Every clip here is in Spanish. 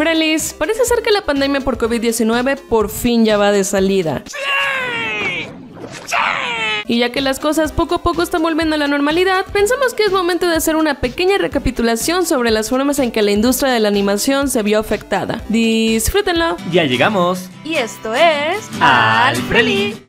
Frelis, parece ser que la pandemia por COVID-19 por fin ya va de salida. Y ya que las cosas poco a poco están volviendo a la normalidad, pensamos que es momento de hacer una pequeña recapitulación sobre las formas en que la industria de la animación se vio afectada. Disfrútenlo. Ya llegamos. Y esto es Al Freli.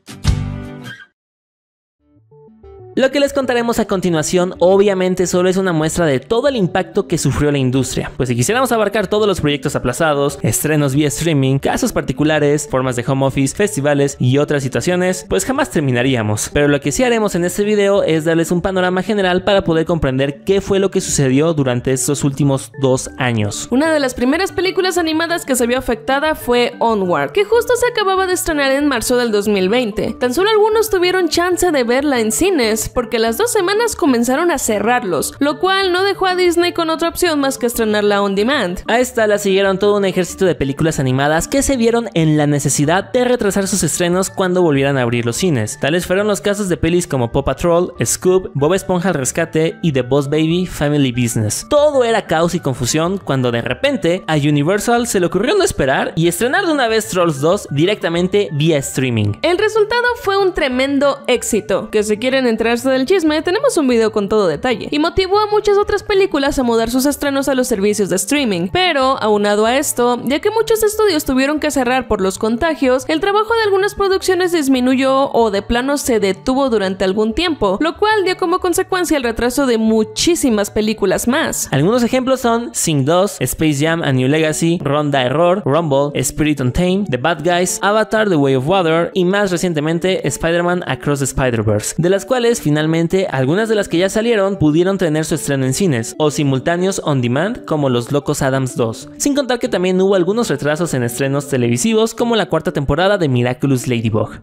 Lo que les contaremos a continuación obviamente solo es una muestra de todo el impacto que sufrió la industria, pues si quisiéramos abarcar todos los proyectos aplazados, estrenos vía streaming, casos particulares, formas de home office, festivales y otras situaciones, pues jamás terminaríamos. Pero lo que sí haremos en este video es darles un panorama general para poder comprender qué fue lo que sucedió durante estos últimos dos años. Una de las primeras películas animadas que se vio afectada fue Onward, que justo se acababa de estrenar en marzo del 2020. Tan solo algunos tuvieron chance de verla en cines, porque las dos semanas comenzaron a cerrarlos, lo cual no dejó a Disney con otra opción más que estrenarla on demand. A esta la siguieron todo un ejército de películas animadas que se vieron en la necesidad de retrasar sus estrenos cuando volvieran a abrir los cines. Tales fueron los casos de pelis como Popa Troll, Scoop, Bob Esponja al Rescate y The Boss Baby Family Business. Todo era caos y confusión cuando de repente a Universal se le ocurrió no esperar y estrenar de una vez Trolls 2 directamente vía streaming. El resultado fue un tremendo éxito, que si quieren entrar del chisme, tenemos un video con todo detalle, y motivó a muchas otras películas a mudar sus estrenos a los servicios de streaming. Pero, aunado a esto, ya que muchos estudios tuvieron que cerrar por los contagios, el trabajo de algunas producciones disminuyó o de plano se detuvo durante algún tiempo, lo cual dio como consecuencia el retraso de muchísimas películas más. Algunos ejemplos son Sing 2, Space Jam A New Legacy, Ronda Error, Rumble, Spirit Untamed, The Bad Guys, Avatar The Way of Water y más recientemente Spider-Man Across the Spider-Verse, de las cuales finalmente, algunas de las que ya salieron pudieron tener su estreno en cines o simultáneos on demand como Los Locos Adams 2, sin contar que también hubo algunos retrasos en estrenos televisivos como la cuarta temporada de Miraculous Ladybug.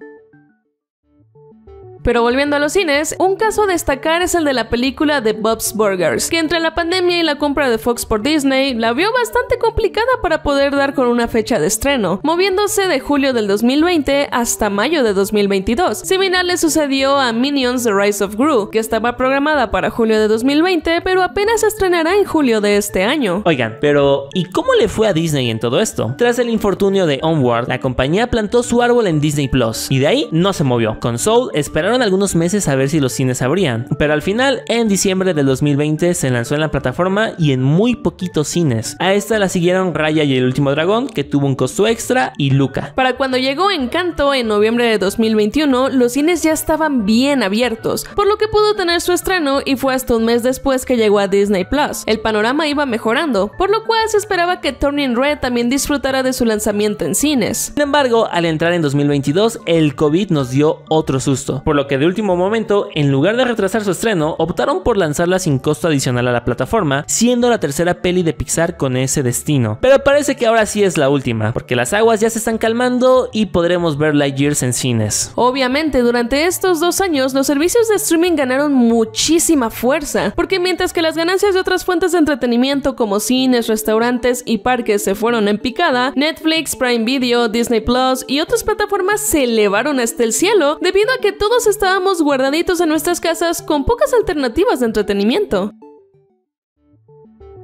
Pero volviendo a los cines, un caso a destacar es el de la película de Bob's Burgers, que entre la pandemia y la compra de Fox por Disney la vio bastante complicada para poder dar con una fecha de estreno, moviéndose de julio del 2020 hasta mayo de 2022. Similar le sucedió a Minions The Rise of Gru, que estaba programada para julio de 2020, pero apenas se estrenará en julio de este año. Oigan, pero ¿y cómo le fue a Disney en todo esto? Tras el infortunio de Onward, la compañía plantó su árbol en Disney Plus y de ahí no se movió. Con Soul esperaron algunos meses a ver si los cines abrían, pero al final, en diciembre del 2020, se lanzó en la plataforma y en muy poquitos cines. A esta la siguieron Raya y el último dragón, que tuvo un costo extra, y Luca. Para cuando llegó Encanto en noviembre de 2021, los cines ya estaban bien abiertos, por lo que pudo tener su estreno y fue hasta un mes después que llegó a Disney Plus. El panorama iba mejorando, por lo cual se esperaba que Turning Red también disfrutara de su lanzamiento en cines. Sin embargo, al entrar en 2022, el COVID nos dio otro susto, por que de último momento, en lugar de retrasar su estreno, optaron por lanzarla sin costo adicional a la plataforma, siendo la tercera peli de Pixar con ese destino. Pero parece que ahora sí es la última, porque las aguas ya se están calmando y podremos ver Years en cines. Obviamente, durante estos dos años, los servicios de streaming ganaron muchísima fuerza, porque mientras que las ganancias de otras fuentes de entretenimiento como cines, restaurantes y parques se fueron en picada, Netflix, Prime Video, Disney Plus y otras plataformas se elevaron hasta el cielo debido a que todos estábamos guardaditos en nuestras casas con pocas alternativas de entretenimiento.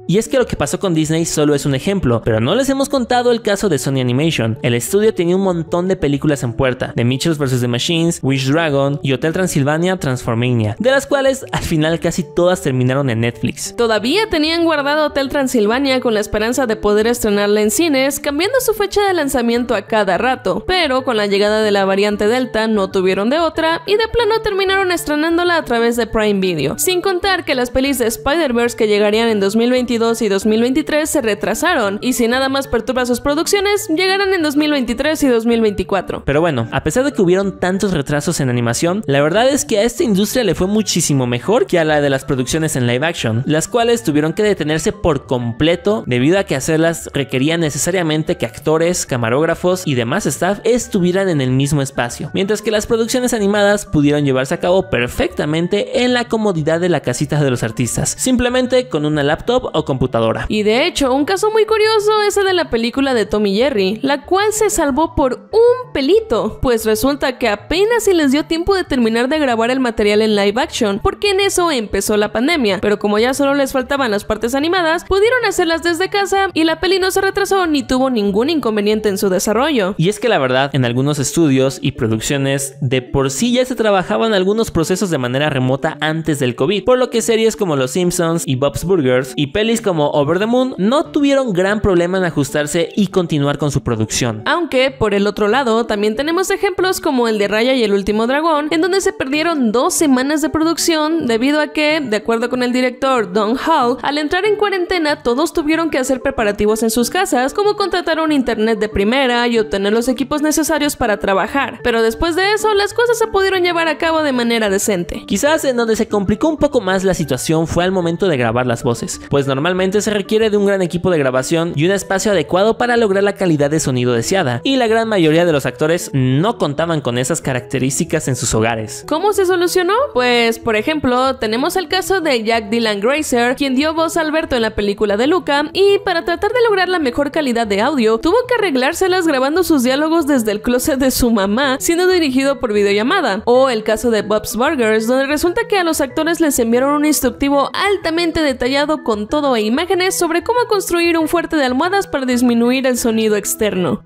Y es que lo que pasó con Disney solo es un ejemplo, pero no les hemos contado el caso de Sony Animation. El estudio tenía un montón de películas en puerta, de Mitchells vs. The Machines, Wish Dragon y Hotel Transilvania Transformania, de las cuales al final casi todas terminaron en Netflix. Todavía tenían guardado Hotel Transilvania con la esperanza de poder estrenarla en cines, cambiando su fecha de lanzamiento a cada rato, pero con la llegada de la variante Delta no tuvieron de otra y de plano terminaron estrenándola a través de Prime Video, sin contar que las pelis de Spider-Verse que llegarían en 2022 y 2023 se retrasaron y si nada más perturba sus producciones, llegarán en 2023 y 2024. Pero bueno, a pesar de que hubieron tantos retrasos en animación, la verdad es que a esta industria le fue muchísimo mejor que a la de las producciones en live action, las cuales tuvieron que detenerse por completo debido a que hacerlas requería necesariamente que actores, camarógrafos y demás staff estuvieran en el mismo espacio, mientras que las producciones animadas pudieron llevarse a cabo perfectamente en la comodidad de la casita de los artistas, simplemente con una laptop o computadora. Y de hecho, un caso muy curioso es el de la película de Tommy Jerry, la cual se salvó por un pelito, pues resulta que apenas si les dio tiempo de terminar de grabar el material en live action, porque en eso empezó la pandemia, pero como ya solo les faltaban las partes animadas, pudieron hacerlas desde casa y la peli no se retrasó ni tuvo ningún inconveniente en su desarrollo. Y es que la verdad, en algunos estudios y producciones, de por sí ya se trabajaban algunos procesos de manera remota antes del COVID, por lo que series como Los Simpsons y Bob's Burgers y pelis como Over the Moon no tuvieron gran problema en ajustarse y continuar con su producción. Aunque, por el otro lado, también tenemos ejemplos como el de Raya y el último dragón, en donde se perdieron dos semanas de producción debido a que, de acuerdo con el director Don Hall, al entrar en cuarentena todos tuvieron que hacer preparativos en sus casas, como contratar un internet de primera y obtener los equipos necesarios para trabajar. Pero después de eso, las cosas se pudieron llevar a cabo de manera decente. Quizás en donde se complicó un poco más la situación fue al momento de grabar las voces, pues normalmente Normalmente se requiere de un gran equipo de grabación y un espacio adecuado para lograr la calidad de sonido deseada, y la gran mayoría de los actores no contaban con esas características en sus hogares. ¿Cómo se solucionó? Pues, por ejemplo, tenemos el caso de Jack Dylan Grazer, quien dio voz a Alberto en la película de Luca, y para tratar de lograr la mejor calidad de audio, tuvo que arreglárselas grabando sus diálogos desde el closet de su mamá, siendo dirigido por videollamada. O el caso de Bob's Burgers, donde resulta que a los actores les enviaron un instructivo altamente detallado con todo e imágenes sobre cómo construir un fuerte de almohadas para disminuir el sonido externo.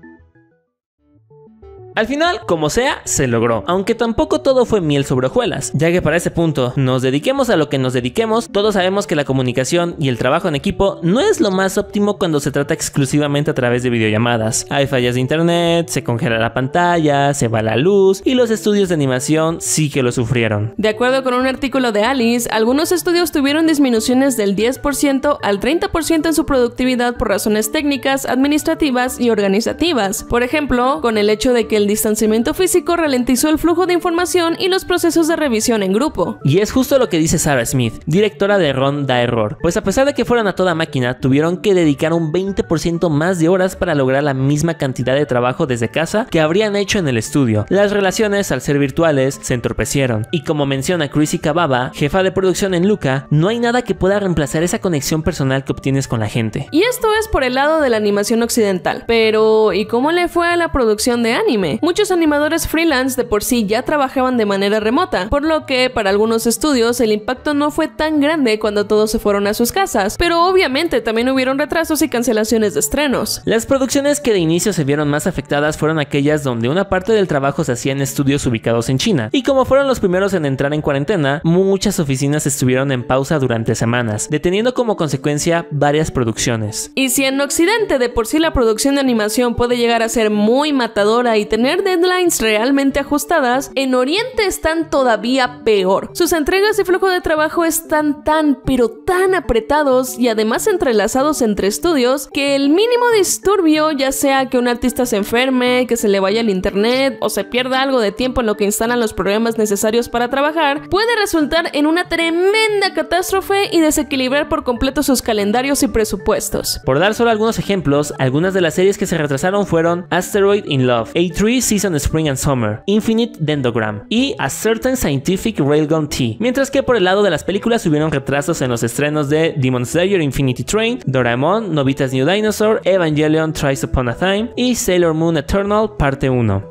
Al final, como sea, se logró, aunque tampoco todo fue miel sobre hojuelas, ya que para ese punto nos dediquemos a lo que nos dediquemos, todos sabemos que la comunicación y el trabajo en equipo no es lo más óptimo cuando se trata exclusivamente a través de videollamadas. Hay fallas de internet, se congela la pantalla, se va la luz y los estudios de animación sí que lo sufrieron. De acuerdo con un artículo de Alice, algunos estudios tuvieron disminuciones del 10% al 30% en su productividad por razones técnicas, administrativas y organizativas. Por ejemplo, con el hecho de que el distanciamiento físico ralentizó el flujo de información y los procesos de revisión en grupo. Y es justo lo que dice Sarah Smith, directora de Ronda Error, pues a pesar de que fueron a toda máquina, tuvieron que dedicar un 20% más de horas para lograr la misma cantidad de trabajo desde casa que habrían hecho en el estudio. Las relaciones, al ser virtuales, se entorpecieron. Y como menciona Chrissy cababa jefa de producción en Luca, no hay nada que pueda reemplazar esa conexión personal que obtienes con la gente. Y esto es por el lado de la animación occidental. Pero, ¿y cómo le fue a la producción de anime? Muchos animadores freelance de por sí ya trabajaban de manera remota, por lo que para algunos estudios el impacto no fue tan grande cuando todos se fueron a sus casas, pero obviamente también hubieron retrasos y cancelaciones de estrenos. Las producciones que de inicio se vieron más afectadas fueron aquellas donde una parte del trabajo se hacía en estudios ubicados en China, y como fueron los primeros en entrar en cuarentena, muchas oficinas estuvieron en pausa durante semanas, deteniendo como consecuencia varias producciones. Y si en Occidente de por sí la producción de animación puede llegar a ser muy matadora y tener tener deadlines realmente ajustadas, en Oriente están todavía peor. Sus entregas y flujo de trabajo están tan, pero tan apretados y además entrelazados entre estudios que el mínimo disturbio, ya sea que un artista se enferme, que se le vaya al internet o se pierda algo de tiempo en lo que instalan los programas necesarios para trabajar, puede resultar en una tremenda catástrofe y desequilibrar por completo sus calendarios y presupuestos. Por dar solo algunos ejemplos, algunas de las series que se retrasaron fueron Asteroid in Love, A3 Season Spring and Summer, Infinite Dendogram y A Certain Scientific Railgun T. Mientras que por el lado de las películas hubieron retrasos en los estrenos de Demon Slayer Infinity Train, Doraemon, Novita's New Dinosaur, Evangelion Tries Upon a Time y Sailor Moon Eternal Parte 1.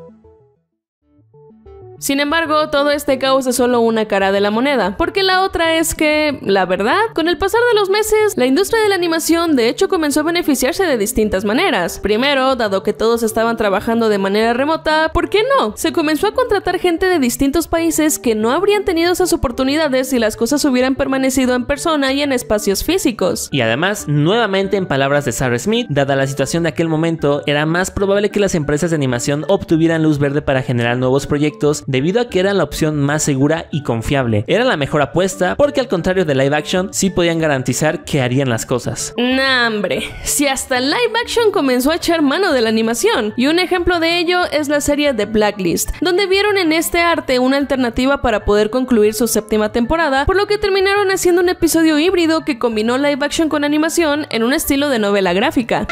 Sin embargo, todo este caos es solo una cara de la moneda, porque la otra es que, la verdad, con el pasar de los meses, la industria de la animación de hecho comenzó a beneficiarse de distintas maneras. Primero, dado que todos estaban trabajando de manera remota, ¿por qué no? Se comenzó a contratar gente de distintos países que no habrían tenido esas oportunidades si las cosas hubieran permanecido en persona y en espacios físicos. Y además, nuevamente en palabras de Sarah Smith, dada la situación de aquel momento, era más probable que las empresas de animación obtuvieran luz verde para generar nuevos proyectos debido a que era la opción más segura y confiable. Era la mejor apuesta porque al contrario de live action sí podían garantizar que harían las cosas. Nah, hombre, si hasta live action comenzó a echar mano de la animación. Y un ejemplo de ello es la serie The Blacklist, donde vieron en este arte una alternativa para poder concluir su séptima temporada, por lo que terminaron haciendo un episodio híbrido que combinó live action con animación en un estilo de novela gráfica.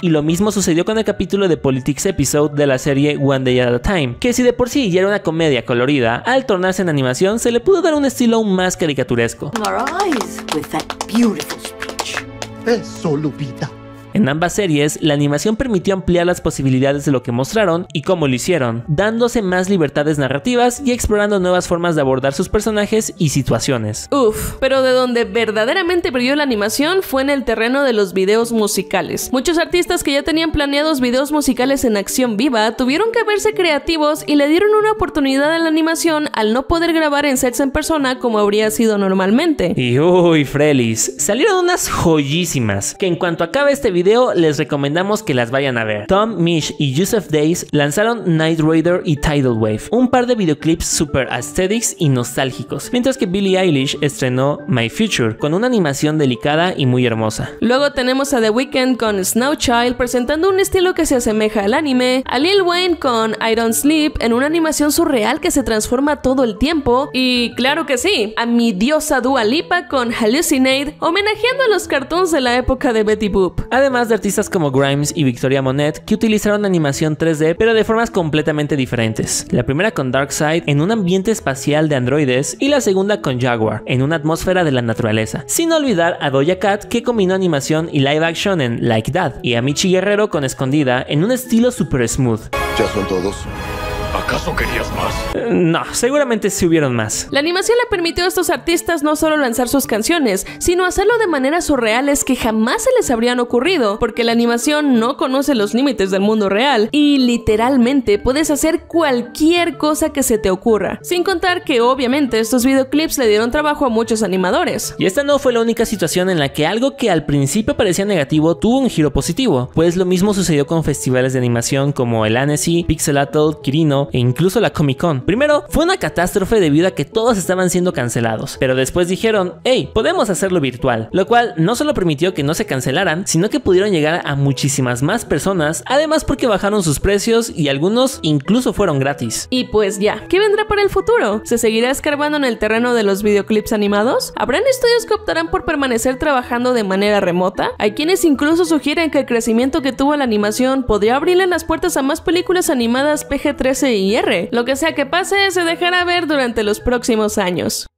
Y lo mismo sucedió con el capítulo de Politics Episode de la serie One Day at a Time, que si de por sí ya era una comedia colorida, al tornarse en animación se le pudo dar un estilo aún más caricaturesco. En ambas series, la animación permitió ampliar las posibilidades de lo que mostraron y cómo lo hicieron, dándose más libertades narrativas y explorando nuevas formas de abordar sus personajes y situaciones. Uf, pero de donde verdaderamente perdió la animación fue en el terreno de los videos musicales. Muchos artistas que ya tenían planeados videos musicales en acción viva tuvieron que verse creativos y le dieron una oportunidad a la animación al no poder grabar en sets en persona como habría sido normalmente. Y uy, Frelis, salieron unas joyísimas que en cuanto acabe este video video les recomendamos que las vayan a ver. Tom Mish y Joseph Days lanzaron Night Raider y Tidal Wave, un par de videoclips super aesthetics y nostálgicos, mientras que Billie Eilish estrenó My Future con una animación delicada y muy hermosa. Luego tenemos a The Weeknd con Snowchild presentando un estilo que se asemeja al anime, a Lil Wayne con I Don't Sleep en una animación surreal que se transforma todo el tiempo y claro que sí, a mi diosa Dua Lipa con Hallucinate homenajeando a los cartoons de la época de Betty Boop además de artistas como Grimes y Victoria Monet que utilizaron animación 3D pero de formas completamente diferentes. La primera con Darkseid en un ambiente espacial de androides y la segunda con Jaguar en una atmósfera de la naturaleza. Sin olvidar a Doja Cat que combinó animación y live action en Like That y a Michi Guerrero con Escondida en un estilo super smooth. Ya son todos. ¿Acaso querías más? No, seguramente sí hubieron más. La animación le permitió a estos artistas no solo lanzar sus canciones, sino hacerlo de maneras surreales que jamás se les habrían ocurrido, porque la animación no conoce los límites del mundo real y literalmente puedes hacer cualquier cosa que se te ocurra. Sin contar que obviamente estos videoclips le dieron trabajo a muchos animadores. Y esta no fue la única situación en la que algo que al principio parecía negativo tuvo un giro positivo, pues lo mismo sucedió con festivales de animación como el Annecy, Atoll, Kirino, e incluso la Comic Con. Primero, fue una catástrofe debido a que todos estaban siendo cancelados, pero después dijeron, hey, podemos hacerlo virtual, lo cual no solo permitió que no se cancelaran, sino que pudieron llegar a muchísimas más personas, además porque bajaron sus precios y algunos incluso fueron gratis. Y pues ya, ¿qué vendrá para el futuro? ¿Se seguirá escarbando en el terreno de los videoclips animados? ¿Habrán estudios que optarán por permanecer trabajando de manera remota? Hay quienes incluso sugieren que el crecimiento que tuvo la animación podría abrirle las puertas a más películas animadas PG-13 y lo que sea que pase se dejará ver durante los próximos años.